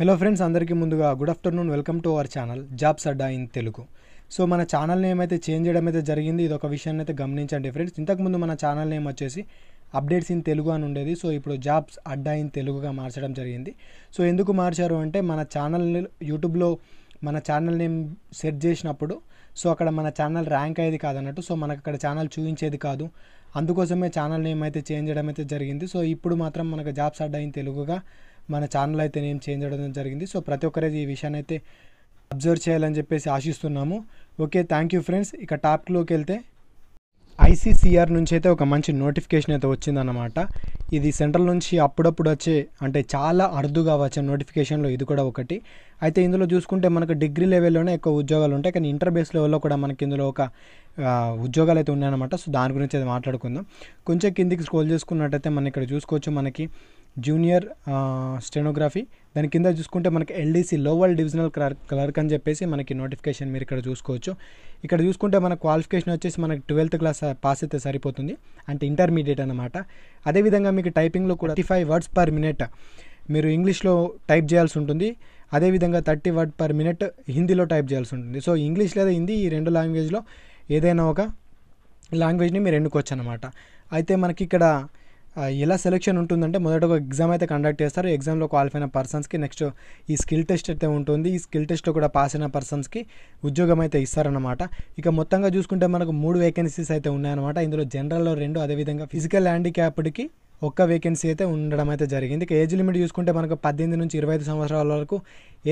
hello friends అందరికీ ముందుగా good afternoon welcome to our channel jobs Adda in Telugu so మన channel name అయితే change చేయడం అయితే జరిగింది ఇది ఒక విషయాన్ని అయితే గమనించండి ఫ్రెండ్స్ ఇంతకుముందు మన ఛానల్ నేమ్ వచ్చేసి అప్డేట్స్ ఇన్ తెలుగు అని ఉండేది సో ఇప్పుడు జాబ్స్ అడ్డా ఇన్ తెలుగుగా మార్చడం జరిగింది సో ఎందుకు మార్చారు అంటే మన ఛానల్ యూట్యూబ్లో మన ఛానల్ నేమ్ సెట్ చేసినప్పుడు సో అక్కడ మన ఛానల్ ర్యాంక్ అయ్యేది కాదన్నట్టు సో మనకు అక్కడ ఛానల్ చూపించేది కాదు అందుకోసమే ఛానల్ నేమ్ అయితే చేంజ్ చేయడం అయితే జరిగింది సో ఇప్పుడు మాత్రం మనకు జాబ్స్ అడ్డా ఇన్ తెలుగుగా మన ఛానల్ అయితే నేను చేంజ్ చేయడం జరిగింది సో ప్రతి ఒక్కరే ఈ విషయాన్ని అయితే అబ్జర్వ్ చేయాలని చెప్పేసి ఆశిస్తున్నాము ఓకే థ్యాంక్ యూ ఫ్రెండ్స్ ఇక టాప్లోకి వెళ్తే ఐసీసీఆర్ నుంచి అయితే ఒక మంచి నోటిఫికేషన్ అయితే వచ్చిందన్నమాట ఇది సెంట్రల్ నుంచి అప్పుడప్పుడు వచ్చే అంటే చాలా అరుదుగా వచ్చే నోటిఫికేషన్లో ఇది కూడా ఒకటి అయితే ఇందులో చూసుకుంటే మనకు డిగ్రీ లెవెల్లోనే ఎక్కువ ఉద్యోగాలు ఉంటాయి కానీ ఇంటర్ బేస్ లెవెల్లో కూడా మనకి ఇందులో ఒక ఉద్యోగాలు అయితే ఉన్నాయన్నమాట సో దాని గురించి అయితే మాట్లాడుకుందాం కొంచెం కిందికి స్కోల్ చేసుకున్నట్టయితే మనం ఇక్కడ చూసుకోవచ్చు మనకి జూనియర్ స్టెనోగ్రఫీ దాని కింద చూసుకుంటే మనకి ఎల్డీసీ లోవల్ డివిజనల్ క్లర్క్ అని చెప్పేసి మనకి నోటిఫికేషన్ మీరు ఇక్కడ చూసుకోవచ్చు ఇక్కడ చూసుకుంటే మన క్వాలిఫికేషన్ వచ్చేసి మనకి ట్వెల్త్ క్లాస్ పాస్ అయితే సరిపోతుంది అంటే ఇంటర్మీడియట్ అనమాట అదేవిధంగా మీకు టైపింగ్లో కూడా thirty five words per minute మీరు ఇంగ్లీష్లో టైప్ చేయాల్సి ఉంటుంది అదేవిధంగా థర్టీ వర్డ్ పర్ మినిట్ హిందీలో టైప్ చేయాల్సి ఉంటుంది సో ఇంగ్లీష్ లేదా హిందీ ఈ రెండు లాంగ్వేజ్లో ఏదైనా ఒక లాంగ్వేజ్ని మీరు ఎన్నుకోవచ్చు అనమాట అయితే మనకి ఇక్కడ ఎలా సెలెక్షన్ ఉంటుందంటే మొదట ఒక ఎగ్జామ్ అయితే కండక్ట్ చేస్తారు ఎగ్జామ్లో క్వాలిఫైన అయిన పర్సన్స్కి నెక్స్ట్ ఈ స్కిల్ టెస్ట్ అయితే ఉంటుంది ఈ స్కిల్ టెస్ట్లో కూడా పాస్ అయిన పర్సన్స్కి ఉద్యోగం అయితే ఇస్తారన్నమాట ఇక మొత్తంగా చూసుకుంటే మనకు మూడు వేకెన్సీస్ అయితే ఉన్నాయన్నమాట ఇందులో జనరల్లో రెండు అదేవిధంగా ఫిజికల్ హ్యాండిక్యాప్డ్కి ఒక్క వేకెన్సీ అయితే ఉండడం అయితే జరిగింది ఇక ఏజ్ లిమిట్ చూసుకుంటే మనకు పద్దెనిమిది నుంచి ఇరవై ఐదు సంవత్సరాల వరకు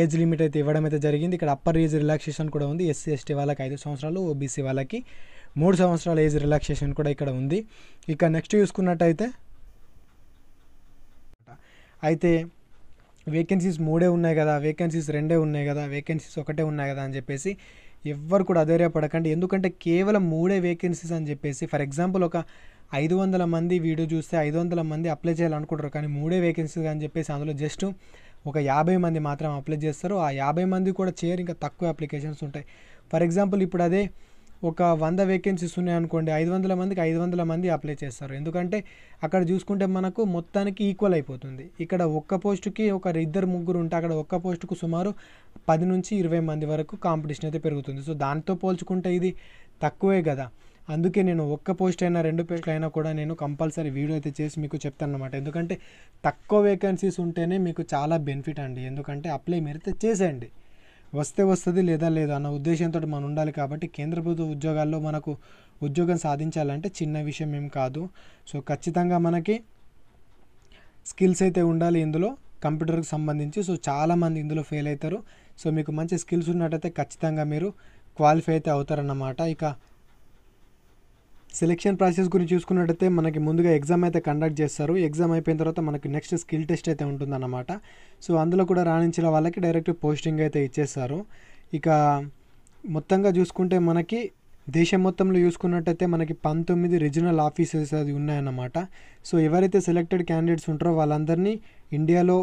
ఏజ్ లిమిట్ అయితే ఇవ్వడం అయితే జరిగింది ఇక్కడ అప్పర్ ఏజ్ రిలాక్సేషన్ కూడా ఉంది ఎస్సీ ఎస్టీ వాళ్ళకి ఐదు సంవత్సరాలు ఓబీసీ వాళ్ళకి మూడు సంవత్సరాల ఏజ్ రిలాక్సేషన్ కూడా ఇక్కడ ఉంది ఇక నెక్స్ట్ చూసుకున్నట్టయితే అయితే వేకెన్సీస్ మూడే ఉన్నాయి కదా వేకెన్సీస్ రెండే ఉన్నాయి కదా వేకెన్సీస్ ఒకటే ఉన్నాయి కదా అని చెప్పేసి ఎవ్వరు కూడా అధైర్యపడకండి ఎందుకంటే కేవలం మూడే వేకెన్సీస్ అని చెప్పేసి ఫర్ ఎగ్జాంపుల్ ఒక ఐదు వందల మంది వీడియో చూస్తే ఐదు వందల మంది అప్లై చేయాలనుకుంటారు కానీ మూడే వేకెన్సీస్ అని చెప్పేసి అందులో జస్ట్ ఒక యాభై మంది మాత్రం అప్లై చేస్తారు ఆ యాభై మంది కూడా చేయరు ఇంకా తక్కువ అప్లికేషన్స్ ఉంటాయి ఫర్ ఎగ్జాంపుల్ ఇప్పుడు అదే ఒక వంద వేకెన్సీస్ ఉన్నాయి అనుకోండి ఐదు వందల మందికి ఐదు వందల మంది అప్లై చేస్తారు ఎందుకంటే అక్కడ చూసుకుంటే మనకు మొత్తానికి ఈక్వల్ అయిపోతుంది ఇక్కడ ఒక్క పోస్టుకి ఒక ఇద్దరు ముగ్గురు ఉంటే అక్కడ ఒక్క పోస్టుకు సుమారు పది నుంచి ఇరవై మంది వరకు కాంపిటీషన్ అయితే పెరుగుతుంది సో దాంతో పోల్చుకుంటే ఇది తక్కువే కదా అందుకే నేను ఒక్క పోస్ట్ అయినా రెండు పోస్టులు అయినా కూడా నేను కంపల్సరీ వీడియో అయితే చేసి మీకు చెప్తాను అనమాట ఎందుకంటే తక్కువ వేకెన్సీస్ ఉంటేనే మీకు చాలా బెనిఫిట్ అండి ఎందుకంటే అప్లై మీరైతే చేసేయండి వస్తే వస్తుంది లేదా లేదు అన్న ఉద్దేశంతో మనం ఉండాలి కాబట్టి కేంద్ర ప్రభుత్వ ఉద్యోగాల్లో మనకు ఉద్యోగం సాధించాలంటే చిన్న విషయం ఏం కాదు సో ఖచ్చితంగా మనకి స్కిల్స్ అయితే ఉండాలి ఇందులో కంప్యూటర్కి సంబంధించి సో చాలామంది ఇందులో ఫెయిల్ అవుతారు సో మీకు మంచి స్కిల్స్ ఉన్నట్టయితే ఖచ్చితంగా మీరు క్వాలిఫై అయితే అవుతారన్నమాట ఇక సెలెక్షన్ ప్రాసెస్ గురించి చూసుకున్నట్టయితే మనకి ముందుగా ఎగ్జామ్ అయితే కండక్ట్ చేస్తారు ఎగ్జామ్ అయిపోయిన తర్వాత మనకి నెక్స్ట్ స్కిల్ టెస్ట్ అయితే ఉంటుందన్నమాట సో అందులో కూడా రాణించిన వాళ్ళకి డైరెక్ట్ పోస్టింగ్ అయితే ఇచ్చేస్తారు ఇక మొత్తంగా చూసుకుంటే మనకి దేశం మొత్తంలో చూసుకున్నట్టయితే మనకి పంతొమ్మిది రీజనల్ ఆఫీసెస్ అది ఉన్నాయన్నమాట సో ఎవరైతే సెలెక్టెడ్ క్యాండిడేట్స్ ఉంటారో వాళ్ళందరినీ ఇండియాలో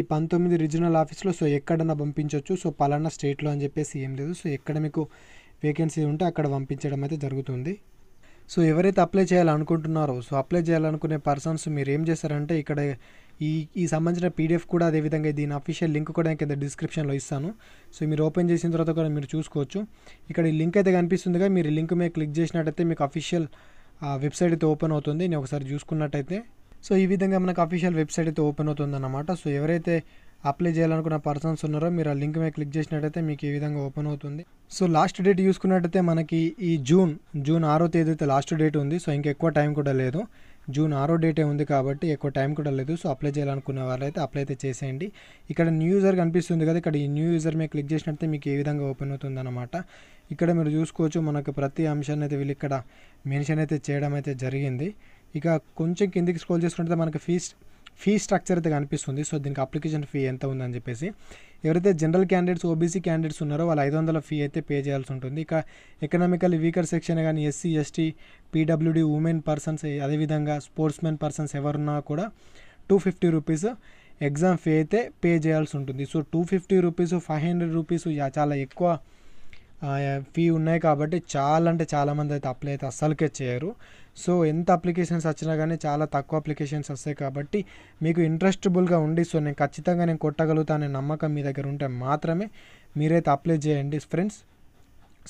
ఈ పంతొమ్మిది రీజనల్ ఆఫీస్లో సో ఎక్కడన్నా పంపించవచ్చు సో పలానా స్టేట్లో అని చెప్పేసి ఏం లేదు సో ఎక్కడ మీకు వేకెన్సీ ఉంటే అక్కడ పంపించడం అయితే జరుగుతుంది సో ఎవరైతే అప్లై చేయాలనుకుంటున్నారో సో అప్లై చేయాలనుకునే పర్సన్స్ మీరు ఏం చేస్తారంటే ఇక్కడ ఈ ఈ సంబంధించిన పీడిఎఫ్ కూడా అదేవిధంగా దీని అఫీషియల్ లింక్ కూడా కింద డిస్క్రిప్షన్లో ఇస్తాను సో మీరు ఓపెన్ చేసిన తర్వాత కూడా మీరు చూసుకోవచ్చు ఇక్కడ ఈ లింక్ అయితే కనిపిస్తుందిగా మీరు లింక్ మీద క్లిక్ చేసినట్టయితే మీకు అఫీషియల్ వెబ్సైట్ అయితే ఓపెన్ అవుతుంది నేను ఒకసారి చూసుకున్నట్టయితే సో ఈ విధంగా మనకు అఫీషియల్ వెబ్సైట్ అయితే ఓపెన్ అవుతుందన్నమాట సో ఎవరైతే అప్లై చేయాలనుకున్న పర్సన్స్ ఉన్నారో మీరు ఆ లింక్ మీద క్లిక్ చేసినట్టయితే మీకు ఈ విధంగా ఓపెన్ అవుతుంది సో లాస్ట్ డేట్ చూసుకున్నట్టయితే మనకి ఈ జూన్ జూన్ ఆరో తేదీ అయితే లాస్ట్ డేట్ ఉంది సో ఇంకెక్కువ టైం కూడా లేదు జూన్ ఆరో డేటే ఉంది కాబట్టి ఎక్కువ టైం కూడా లేదు సో అప్లై చేయాలనుకున్న వాళ్ళైతే అప్లై అయితే చేసేయండి ఇక్కడ న్యూ యూజర్ కనిపిస్తుంది కదా ఇక్కడ ఈ న్యూ యూజర్ మీద క్లిక్ చేసినట్టే మీకు ఏ విధంగా ఓపెన్ అవుతుందన్నమాట ఇక్కడ మీరు చూసుకోవచ్చు మనకు ప్రతి అంశాన్ని అయితే వీళ్ళు ఇక్కడ మెన్షన్ అయితే చేయడం అయితే జరిగింది ఇక కొంచెం కిందికి స్క్రోల్ చేసుకుంటే మనకి ఫీజ్ ఫీ స్ట్రక్చర్ అయితే కనిపిస్తుంది సో దీనికి అప్లికేషన్ ఫీ ఎంత ఉందని చెప్పేసి ఎవరైతే జనరల్ క్యాండిడేట్స్ ఓబీసీ క్యాండిడేట్స్ ఉన్నారో వాళ్ళు ఐదు వందల ఫీ అయితే పే చేయాల్సి ఉంటుంది ఇక ఎకనామికల్ వీకర్ సెక్షన్ కానీ SC ST PWD women persons అదేవిధంగా మెన్ పర్సన్స్ ఎవరున్నా కూడా two fifty rupees exam fee అయితే పే చేయాల్సి ఉంటుంది so two fifty rupees five hundred rupees చాలా ఎక్కువ ఫీ ఉన్నాయి కాబట్టి చాలా అంటే చాలామంది అయితే అప్లై అయితే అస్సలకే చేయరు సో ఎంత అప్లికేషన్స్ వచ్చినా కానీ చాలా తక్కువ అప్లికేషన్స్ వస్తాయి కాబట్టి మీకు ఇంట్రెస్టబుల్గా ఉండి సో నేను ఖచ్చితంగా నేను అనే నమ్మకం మీ దగ్గర ఉంటే మాత్రమే మీరైతే అప్లై చేయండి ఫ్రెండ్స్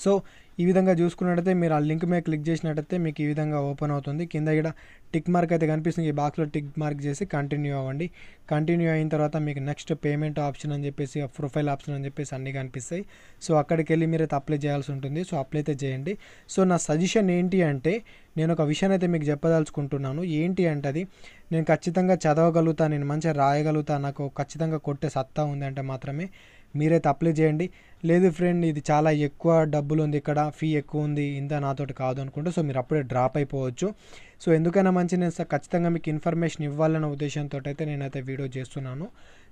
సో ఈ విధంగా చూసుకున్నట్టయితే మీరు ఆ లింక్ మీద క్లిక్ చేసినట్టయితే మీకు ఈ విధంగా ఓపెన్ అవుతుంది కింద ఇక్కడ టిక్ మార్క్ అయితే కనిపిస్తుంది ఈ బాక్స్లో టిక్ మార్క్ చేసి కంటిన్యూ అవ్వండి కంటిన్యూ అయిన తర్వాత మీకు నెక్స్ట్ పేమెంట్ ఆప్షన్ అని చెప్పేసి ప్రొఫైల్ ఆప్షన్ అని చెప్పేసి అన్నీ కనిపిస్తాయి సో అక్కడికి వెళ్ళి మీరు అయితే అప్లై చేయాల్సి ఉంటుంది సో అప్లై అయితే చేయండి సో నా సజెషన్ ఏంటి అంటే నేను ఒక విషయాన్ని అయితే మీకు చెప్పదలుచుకుంటున్నాను ఏంటి అంటే అది నేను ఖచ్చితంగా చదవగలుగుతాను నేను మంచిగా రాయగలుగుతాను నాకు ఖచ్చితంగా కొట్టే సత్తా ఉంది అంటే మాత్రమే మీరైతే అప్లై చేయండి లేదు ఫ్రెండ్ ఇది చాలా ఎక్కువ డబ్బులు ఉంది ఇక్కడ ఫీ ఎక్కువ ఉంది ఇంత నాతోటి కాదు అనుకుంటే సో మీరు అప్పుడే డ్రాప్ అయిపోవచ్చు సో ఎందుకైనా మంచి నేను సార్ ఖచ్చితంగా మీకు ఇన్ఫర్మేషన్ ఇవ్వాలన్న ఉద్దేశంతో అయితే నేనైతే వీడియో చేస్తున్నాను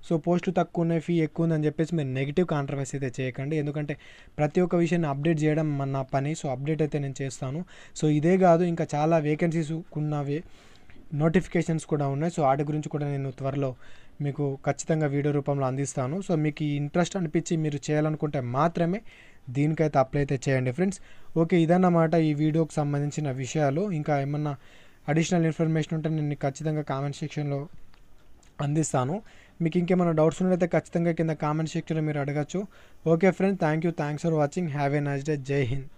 సో పోస్ట్ తక్కువ ఉన్నాయి ఫీ ఎక్కువ ఉందని చెప్పేసి మీరు నెగిటివ్ కాంట్రవర్సీ అయితే చేయకండి ఎందుకంటే ప్రతి ఒక్క విషయాన్ని అప్డేట్ చేయడం మన పని సో అప్డేట్ అయితే నేను చేస్తాను సో ఇదే కాదు ఇంకా చాలా వేకెన్సీస్ ఉన్నవి నోటిఫికేషన్స్ కూడా ఉన్నాయి సో వాటి గురించి కూడా నేను త్వరలో మీకు ఖచ్చితంగా వీడియో రూపంలో అందిస్తాను సో మీకు ఇంట్రెస్ట్ అనిపించి మీరు చేయాలనుకుంటే మాత్రమే దీనికైతే అప్లై అయితే చేయండి ఫ్రెండ్స్ ఓకే ఇదన్నమాట ఈ వీడియోకి సంబంధించిన విషయాలు ఇంకా ఏమన్నా అడిషనల్ ఇన్ఫర్మేషన్ ఉంటే నేను ఖచ్చితంగా కామెంట్ సెక్షన్లో అందిస్తాను మీకు ఇంకేమైనా డౌట్స్ ఉన్నట్టయితే ఖచ్చితంగా కింద కామెంట్ సెక్షన్లో మీరు అడగచ్చు okay friends thank you thanks for watching have a nice day Jai Hind